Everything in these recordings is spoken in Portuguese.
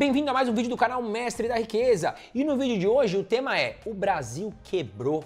Bem-vindo a mais um vídeo do canal Mestre da Riqueza. E no vídeo de hoje o tema é: o Brasil quebrou.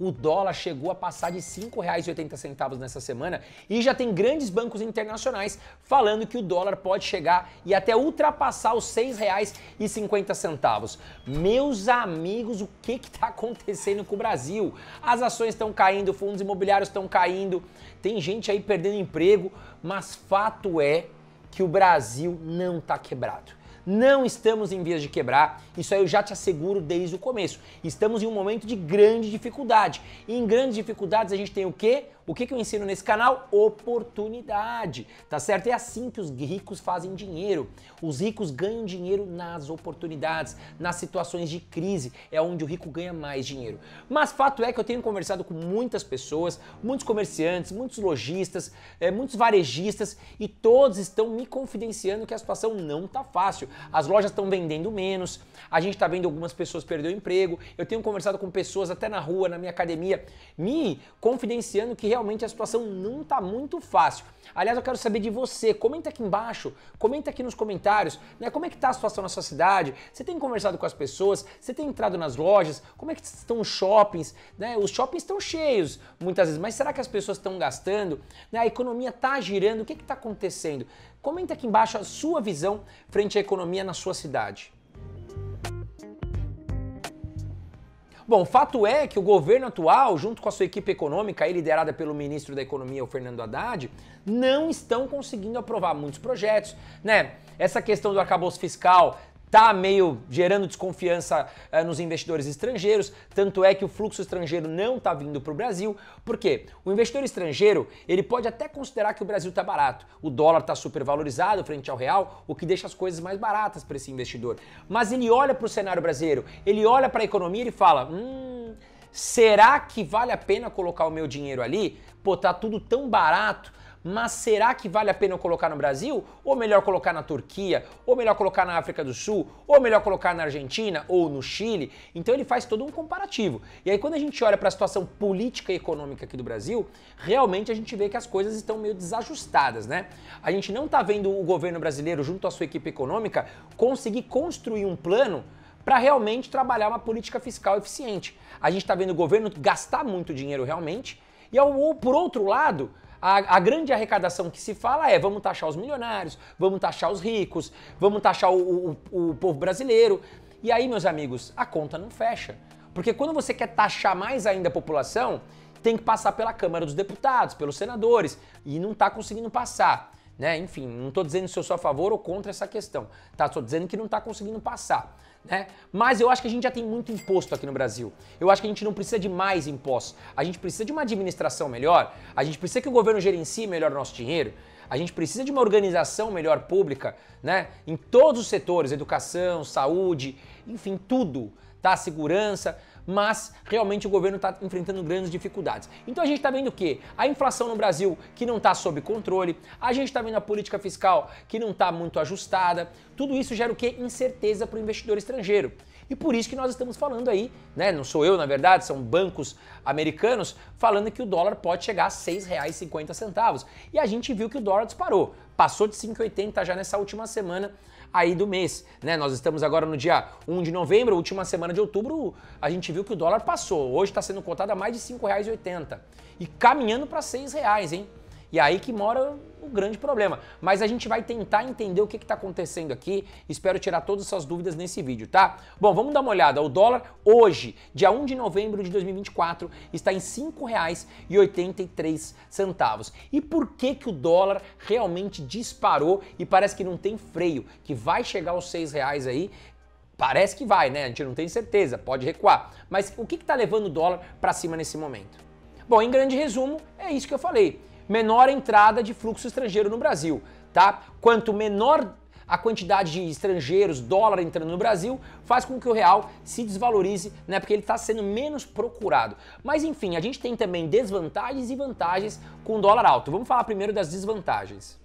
O dólar chegou a passar de R$ 5,80 nessa semana e já tem grandes bancos internacionais falando que o dólar pode chegar e até ultrapassar os R$ 6,50. Meus amigos, o que está acontecendo com o Brasil? As ações estão caindo, fundos imobiliários estão caindo, tem gente aí perdendo emprego, mas fato é que o Brasil não está quebrado. Não estamos em vias de quebrar, isso aí eu já te asseguro desde o começo. Estamos em um momento de grande dificuldade. E em grandes dificuldades a gente tem o quê? O que, que eu ensino nesse canal? Oportunidade, tá certo? É assim que os ricos fazem dinheiro. Os ricos ganham dinheiro nas oportunidades, nas situações de crise, é onde o rico ganha mais dinheiro. Mas fato é que eu tenho conversado com muitas pessoas, muitos comerciantes, muitos lojistas, é, muitos varejistas e todos estão me confidenciando que a situação não tá fácil. As lojas estão vendendo menos, a gente tá vendo algumas pessoas perder o emprego. Eu tenho conversado com pessoas até na rua, na minha academia, me confidenciando que realmente a situação não está muito fácil. Aliás, eu quero saber de você. Comenta aqui embaixo, comenta aqui nos comentários, né? Como é que tá a situação na sua cidade? Você tem conversado com as pessoas? Você tem entrado nas lojas? Como é que estão os shoppings? Né? Os shoppings estão cheios muitas vezes, mas será que as pessoas estão gastando? Né? A economia está girando? O que é está acontecendo? Comenta aqui embaixo a sua visão frente à economia na sua cidade. Bom, fato é que o governo atual, junto com a sua equipe econômica, liderada pelo ministro da Economia, o Fernando Haddad, não estão conseguindo aprovar muitos projetos, né? Essa questão do arcabouço fiscal tá meio gerando desconfiança uh, nos investidores estrangeiros, tanto é que o fluxo estrangeiro não está vindo para o Brasil, porque o investidor estrangeiro ele pode até considerar que o Brasil está barato, o dólar está supervalorizado frente ao real, o que deixa as coisas mais baratas para esse investidor. Mas ele olha para o cenário brasileiro, ele olha para a economia e fala, hum, será que vale a pena colocar o meu dinheiro ali? Pô, tá tudo tão barato mas será que vale a pena eu colocar no Brasil? Ou melhor colocar na Turquia? Ou melhor colocar na África do Sul? Ou melhor colocar na Argentina? Ou no Chile? Então ele faz todo um comparativo. E aí quando a gente olha para a situação política e econômica aqui do Brasil, realmente a gente vê que as coisas estão meio desajustadas, né? A gente não está vendo o governo brasileiro junto à sua equipe econômica conseguir construir um plano para realmente trabalhar uma política fiscal eficiente. A gente está vendo o governo gastar muito dinheiro realmente, e ao, por outro lado, a, a, grande arrecadação que se fala é vamos taxar os milionários, vamos taxar os ricos, vamos taxar o, o, o povo brasileiro. E aí, meus amigos, a conta não fecha. Porque quando você quer taxar mais ainda a população, tem que passar pela Câmara dos Deputados, pelos senadores, e não está conseguindo passar. Né? Enfim, não estou dizendo se eu sou a favor ou contra essa questão, tá? Estou dizendo que não está conseguindo passar né? Mas eu acho que a gente já tem muito imposto aqui no Brasil. Eu acho que a gente não precisa de mais impostos. A gente precisa de uma administração melhor, a gente precisa que o governo gerencie melhor o nosso dinheiro, a gente precisa de uma organização melhor pública, né? Em todos os setores, educação, saúde, enfim, tudo, tá? Segurança mas realmente o governo está enfrentando grandes dificuldades. Então a gente está vendo o quê? A inflação no Brasil que não está sob controle, a gente está vendo a política fiscal que não está muito ajustada, tudo isso gera o quê? Incerteza para o investidor estrangeiro. E por isso que nós estamos falando aí, né? Não sou eu, na verdade, são bancos americanos falando que o dólar pode chegar a R$ 6,50. E a gente viu que o dólar disparou, passou de 5,80 já nessa última semana aí do mês. Né? Nós estamos agora no dia 1 de novembro, última semana de outubro, a gente viu que o dólar passou. Hoje está sendo cotado a mais de R$ 5,80 e caminhando para R$ 6,00, hein? E aí que mora o grande problema. Mas a gente vai tentar entender o que está acontecendo aqui. Espero tirar todas essas dúvidas nesse vídeo, tá? Bom, vamos dar uma olhada. O dólar hoje, dia 1 de novembro de 2024, está em R$ 5,83. E por que, que o dólar realmente disparou e parece que não tem freio, que vai chegar aos R$ 6,00 aí? Parece que vai, né? A gente não tem certeza, pode recuar. Mas o que está levando o dólar para cima nesse momento? Bom, em grande resumo, é isso que eu falei menor entrada de fluxo estrangeiro no Brasil, tá? Quanto menor a quantidade de estrangeiros, dólar entrando no Brasil, faz com que o real se desvalorize, né? Porque ele está sendo menos procurado. Mas enfim, a gente tem também desvantagens e vantagens com dólar alto. Vamos falar primeiro das desvantagens.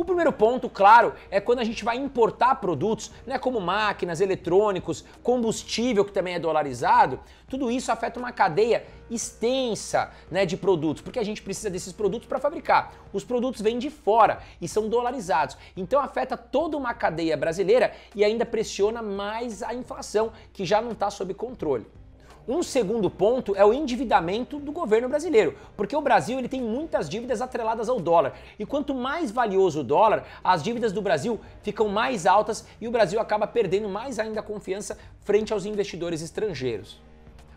O primeiro ponto, claro, é quando a gente vai importar produtos, né, como máquinas, eletrônicos, combustível que também é dolarizado, tudo isso afeta uma cadeia extensa, né, de produtos, porque a gente precisa desses produtos para fabricar. Os produtos vêm de fora e são dolarizados. Então afeta toda uma cadeia brasileira e ainda pressiona mais a inflação, que já não está sob controle. Um segundo ponto é o endividamento do governo brasileiro, porque o Brasil ele tem muitas dívidas atreladas ao dólar. E quanto mais valioso o dólar, as dívidas do Brasil ficam mais altas e o Brasil acaba perdendo mais ainda a confiança frente aos investidores estrangeiros.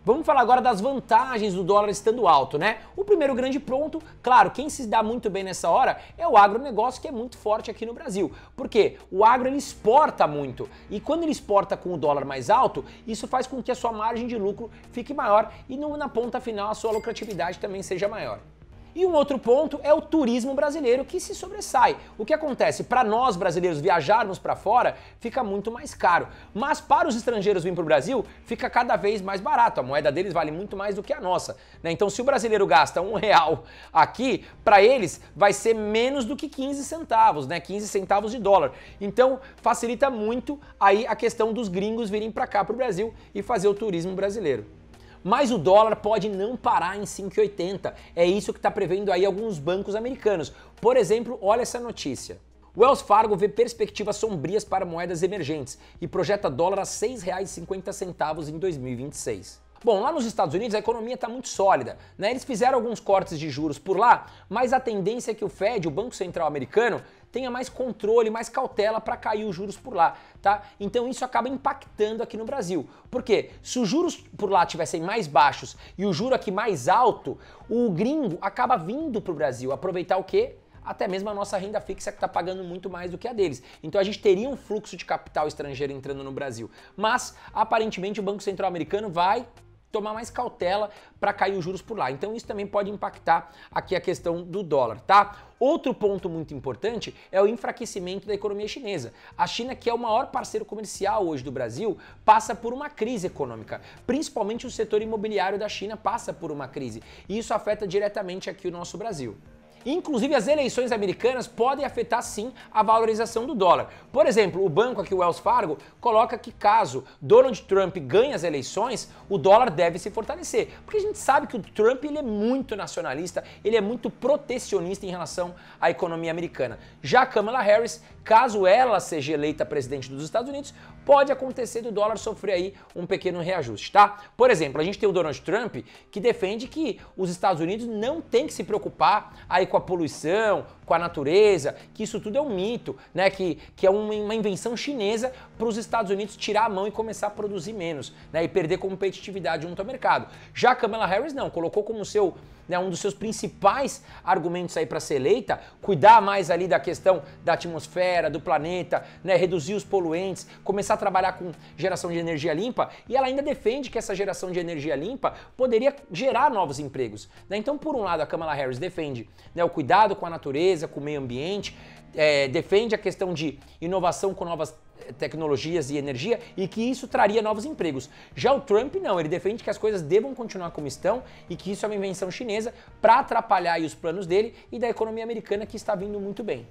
Vamos falar agora das vantagens do dólar estando alto, né? O primeiro grande pronto, claro, quem se dá muito bem nessa hora é o agronegócio, que é muito forte aqui no Brasil. Por quê? o agro ele exporta muito. E quando ele exporta com o dólar mais alto, isso faz com que a sua margem de lucro fique maior e no, na ponta final a sua lucratividade também seja maior. E um outro ponto é o turismo brasileiro que se sobressai. O que acontece? Para nós brasileiros viajarmos para fora fica muito mais caro, mas para os estrangeiros virem para o Brasil fica cada vez mais barato. A moeda deles vale muito mais do que a nossa. Né? Então, se o brasileiro gasta um real aqui, para eles vai ser menos do que 15 centavos, né? 15 centavos de dólar. Então, facilita muito aí a questão dos gringos virem para cá para o Brasil e fazer o turismo brasileiro mas o dólar pode não parar em 5,80. É isso que está prevendo aí alguns bancos americanos. Por exemplo, olha essa notícia. Wells Fargo vê perspectivas sombrias para moedas emergentes e projeta dólar a R$ 6,50 em 2026. Bom, lá nos Estados Unidos a economia está muito sólida, né? Eles fizeram alguns cortes de juros por lá, mas a tendência é que o Fed, o Banco Central Americano, tenha mais controle, mais cautela para cair os juros por lá, tá? Então isso acaba impactando aqui no Brasil. Porque se os juros por lá tivessem mais baixos e o juro aqui mais alto, o gringo acaba vindo para o Brasil aproveitar o quê? até mesmo a nossa renda fixa que está pagando muito mais do que a deles. Então a gente teria um fluxo de capital estrangeiro entrando no Brasil. Mas aparentemente o Banco Central Americano vai tomar mais cautela para cair os juros por lá. Então isso também pode impactar aqui a questão do dólar, tá? Outro ponto muito importante é o enfraquecimento da economia chinesa. A China, que é o maior parceiro comercial hoje do Brasil, passa por uma crise econômica. Principalmente o setor imobiliário da China passa por uma crise. E isso afeta diretamente aqui o nosso Brasil. Inclusive, as eleições americanas podem afetar sim a valorização do dólar. Por exemplo, o banco aqui, o Wells Fargo, coloca que caso Donald Trump ganhe as eleições, o dólar deve se fortalecer. Porque a gente sabe que o Trump ele é muito nacionalista, ele é muito protecionista em relação à economia americana. Já a Kamala Harris Caso ela seja eleita presidente dos Estados Unidos, pode acontecer do dólar sofrer aí um pequeno reajuste, tá? Por exemplo, a gente tem o Donald Trump que defende que os Estados Unidos não tem que se preocupar aí com a poluição, com a natureza, que isso tudo é um mito, né? Que, que é uma invenção chinesa para os Estados Unidos tirar a mão e começar a produzir menos, né? E perder competitividade junto ao mercado. Já Kamala Harris não, colocou como seu né, um dos seus principais argumentos aí para ser eleita, cuidar mais ali da questão da atmosfera atmosfera, do planeta, né, reduzir os poluentes, começar a trabalhar com geração de energia limpa, e ela ainda defende que essa geração de energia limpa poderia gerar novos empregos. Né? Então, por um lado, a Kamala Harris defende né, o cuidado com a natureza, com o meio ambiente, é, defende a questão de inovação com novas eh, tecnologias e energia e que isso traria novos empregos. Já o Trump não, ele defende que as coisas devam continuar como estão e que isso é uma invenção chinesa para atrapalhar os planos dele e da economia americana que está vindo muito bem.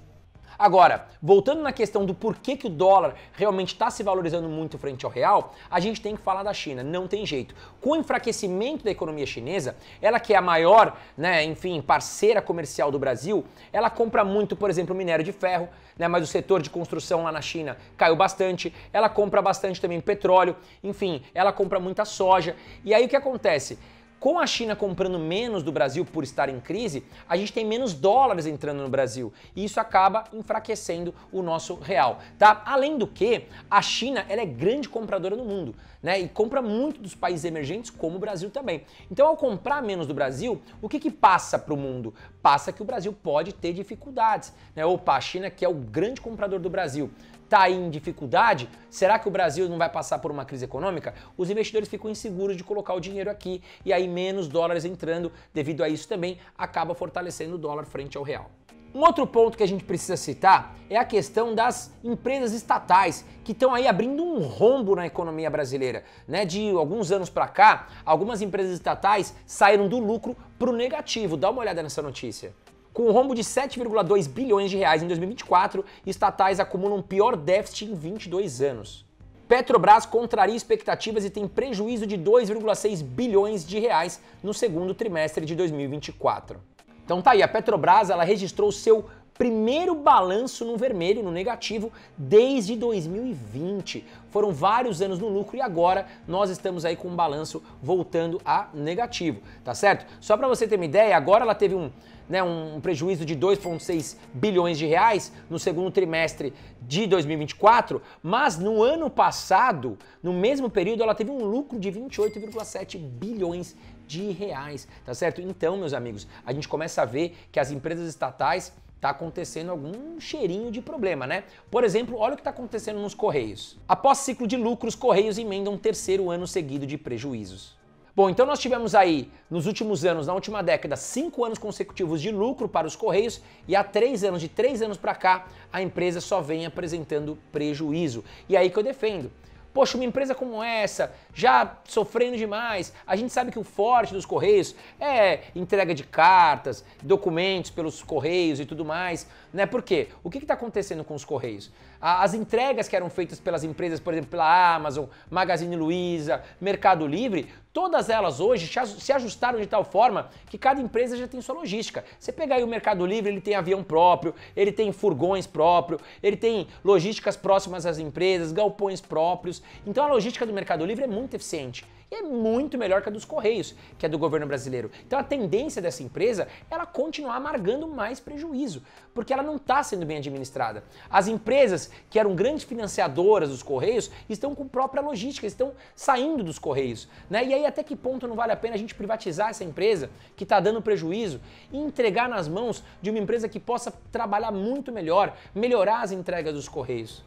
Agora, voltando na questão do porquê que o dólar realmente está se valorizando muito frente ao real, a gente tem que falar da China, não tem jeito. Com o enfraquecimento da economia chinesa, ela que é a maior, né, enfim, parceira comercial do Brasil, ela compra muito, por exemplo, minério de ferro, né, mas o setor de construção lá na China caiu bastante, ela compra bastante também petróleo, enfim, ela compra muita soja. E aí o que acontece? com a China comprando menos do Brasil por estar em crise, a gente tem menos dólares entrando no Brasil e isso acaba enfraquecendo o nosso real, tá? Além do que, a China ela é grande compradora no mundo, né? E compra muito dos países emergentes, como o Brasil também. Então, ao comprar menos do Brasil, o que que passa para o mundo? Passa que o Brasil pode ter dificuldades, né? Opa, a China que é o grande comprador do Brasil, está em dificuldade? Será que o Brasil não vai passar por uma crise econômica? Os investidores ficam inseguros de colocar o dinheiro aqui e aí menos dólares entrando, devido a isso também acaba fortalecendo o dólar frente ao real. Um outro ponto que a gente precisa citar é a questão das empresas estatais que estão aí abrindo um rombo na economia brasileira, né? De alguns anos para cá, algumas empresas estatais saíram do lucro para o negativo. Dá uma olhada nessa notícia. Com um rombo de 7,2 bilhões de reais em 2024, estatais acumulam pior déficit em 22 anos. Petrobras contraria expectativas e tem prejuízo de 2,6 bilhões de reais no segundo trimestre de 2024. Então tá aí, a Petrobras ela registrou seu primeiro balanço no vermelho, no negativo, desde 2020. Foram vários anos no lucro e agora nós estamos aí com um balanço voltando a negativo, tá certo? Só para você ter uma ideia, agora ela teve um, né, um prejuízo de 2,6 bilhões de reais no segundo trimestre de 2024, mas no ano passado, no mesmo período, ela teve um lucro de 28,7 bilhões de reais, tá certo? Então, meus amigos, a gente começa a ver que as empresas estatais tá acontecendo algum cheirinho de problema, né? Por exemplo, olha o que está acontecendo nos Correios. Após ciclo de lucros, Correios emendam um terceiro ano seguido de prejuízos. Bom, então nós tivemos aí, nos últimos anos, na última década, cinco anos consecutivos de lucro para os Correios e há três anos, de três anos para cá, a empresa só vem apresentando prejuízo. E aí que eu defendo. Poxa, uma empresa como essa, já sofrendo demais, a gente sabe que o forte dos Correios é entrega de cartas, documentos pelos Correios e tudo mais, né? Por quê? O que está acontecendo com os Correios? As entregas que eram feitas pelas empresas, por exemplo, pela Amazon, Magazine Luiza, Mercado Livre, Todas elas hoje se ajustaram de tal forma que cada empresa já tem sua logística. Você pegar aí o Mercado Livre, ele tem avião próprio, ele tem furgões próprio, ele tem logísticas próximas às empresas, galpões próprios. Então a logística do Mercado Livre é muito eficiente e é muito melhor que a dos Correios, que é do governo brasileiro. Então a tendência dessa empresa é ela continuar amargando mais prejuízo, porque ela não está sendo bem administrada. As empresas que eram grandes financiadoras dos Correios estão com própria logística, estão saindo dos Correios. Né? E aí até que ponto não vale a pena a gente privatizar essa empresa que está dando prejuízo e entregar nas mãos de uma empresa que possa trabalhar muito melhor, melhorar as entregas dos Correios?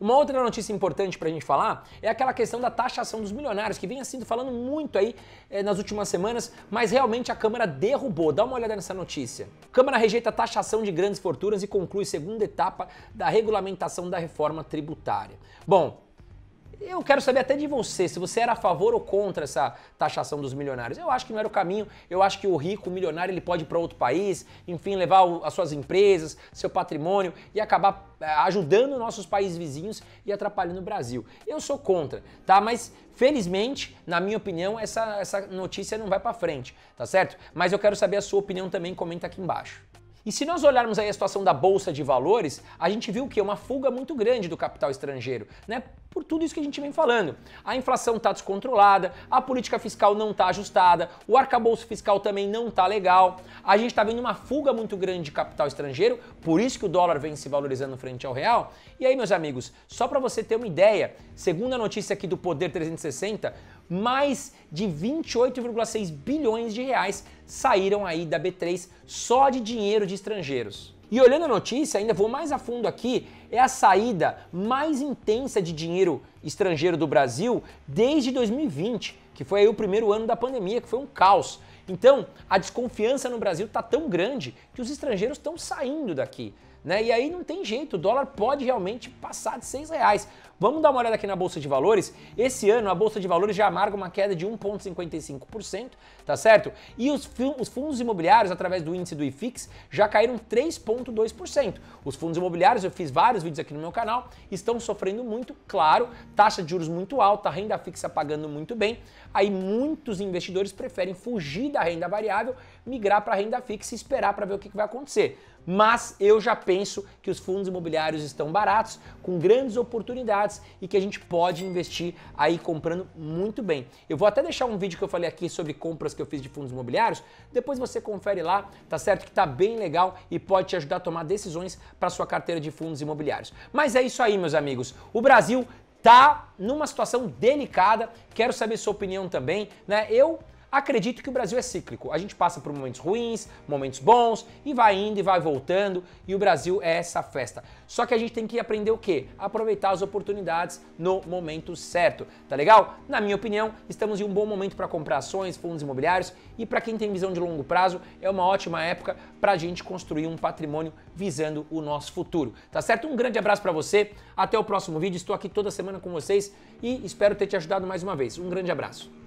Uma outra notícia importante para a gente falar é aquela questão da taxação dos milionários, que vem sendo assim, falando muito aí eh, nas últimas semanas, mas realmente a Câmara derrubou. Dá uma olhada nessa notícia. Câmara rejeita a taxação de grandes fortunas e conclui segunda etapa da regulamentação da reforma tributária. Bom, eu quero saber até de você, se você era a favor ou contra essa taxação dos milionários. Eu acho que não era o caminho. Eu acho que o rico, o milionário, ele pode ir para outro país, enfim, levar as suas empresas, seu patrimônio e acabar é, ajudando nossos países vizinhos e atrapalhando o Brasil. Eu sou contra, tá? Mas felizmente, na minha opinião, essa, essa notícia não vai para frente, tá certo? Mas eu quero saber a sua opinião também, comenta aqui embaixo. E se nós olharmos aí a situação da bolsa de valores, a gente viu que é uma fuga muito grande do capital estrangeiro, né? por tudo isso que a gente vem falando. A inflação está descontrolada, a política fiscal não está ajustada, o arcabouço fiscal também não está legal, a gente está vendo uma fuga muito grande de capital estrangeiro, por isso que o dólar vem se valorizando frente ao real. E aí, meus amigos, só para você ter uma ideia, segundo a notícia aqui do Poder 360, mais de 28,6 bilhões de reais saíram aí da B3 só de dinheiro de estrangeiros. E olhando a notícia, ainda vou mais a fundo aqui, é a saída mais intensa de dinheiro estrangeiro do Brasil desde 2020, que foi o primeiro ano da pandemia, que foi um caos. Então, a desconfiança no Brasil está tão grande que os estrangeiros estão saindo daqui. Né? E aí não tem jeito, o dólar pode realmente passar de seis reais. Vamos dar uma olhada aqui na Bolsa de Valores. Esse ano a Bolsa de Valores já amarga uma queda de 1,55%, tá certo? E os, os, fundos imobiliários, através do índice do IFIX, já caíram 3,2%. Os fundos imobiliários, eu fiz vários vídeos aqui no meu canal, estão sofrendo muito, claro, taxa de juros muito alta, renda fixa pagando muito bem. Aí muitos investidores preferem fugir da renda variável, migrar para a renda fixa e esperar para ver o que, que vai acontecer mas eu já penso que os fundos imobiliários estão baratos, com grandes oportunidades e que a gente pode investir aí comprando muito bem. Eu vou até deixar um vídeo que eu falei aqui sobre compras que eu fiz de fundos imobiliários, depois você confere lá, tá certo que tá bem legal e pode te ajudar a tomar decisões para sua carteira de fundos imobiliários. Mas é isso aí, meus amigos. O Brasil tá numa situação delicada. Quero saber sua opinião também, né? Eu Acredito que o Brasil é cíclico. A gente passa por momentos ruins, momentos bons e vai indo e vai voltando, e o Brasil é essa festa. Só que a gente tem que aprender o quê? Aproveitar as oportunidades no momento certo, tá legal? Na minha opinião, estamos em um bom momento para comprar ações, fundos imobiliários e para quem tem visão de longo prazo, é uma ótima época para a gente construir um patrimônio visando o nosso futuro, tá certo? Um grande abraço para você, até o próximo vídeo. Estou aqui toda semana com vocês e espero ter te ajudado mais uma vez. Um grande abraço.